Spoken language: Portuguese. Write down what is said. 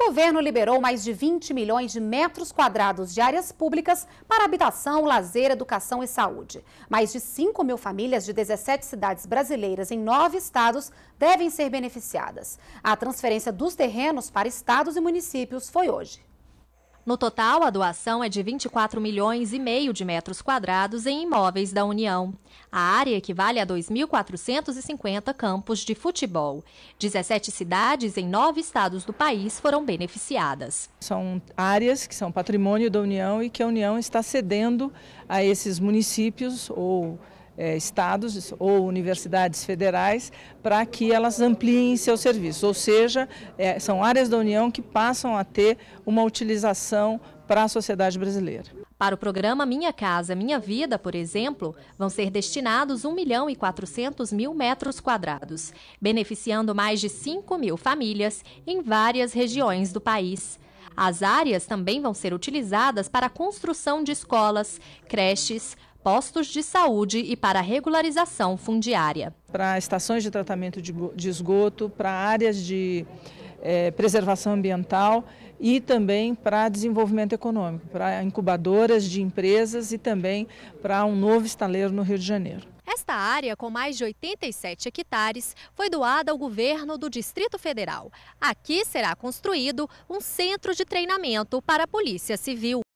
O governo liberou mais de 20 milhões de metros quadrados de áreas públicas para habitação, lazer, educação e saúde. Mais de 5 mil famílias de 17 cidades brasileiras em nove estados devem ser beneficiadas. A transferência dos terrenos para estados e municípios foi hoje. No total, a doação é de 24 milhões e meio de metros quadrados em imóveis da União. A área equivale a 2.450 campos de futebol. 17 cidades em nove estados do país foram beneficiadas. São áreas que são patrimônio da União e que a União está cedendo a esses municípios ou é, estados ou universidades federais para que elas ampliem seu serviço. Ou seja, é, são áreas da União que passam a ter uma utilização para a sociedade brasileira. Para o programa Minha Casa Minha Vida, por exemplo, vão ser destinados 1 milhão e 400 mil metros quadrados, beneficiando mais de 5 mil famílias em várias regiões do país. As áreas também vão ser utilizadas para a construção de escolas, creches, postos de saúde e para regularização fundiária. Para estações de tratamento de esgoto, para áreas de é, preservação ambiental e também para desenvolvimento econômico, para incubadoras de empresas e também para um novo estaleiro no Rio de Janeiro. Esta área, com mais de 87 hectares, foi doada ao governo do Distrito Federal. Aqui será construído um centro de treinamento para a Polícia Civil.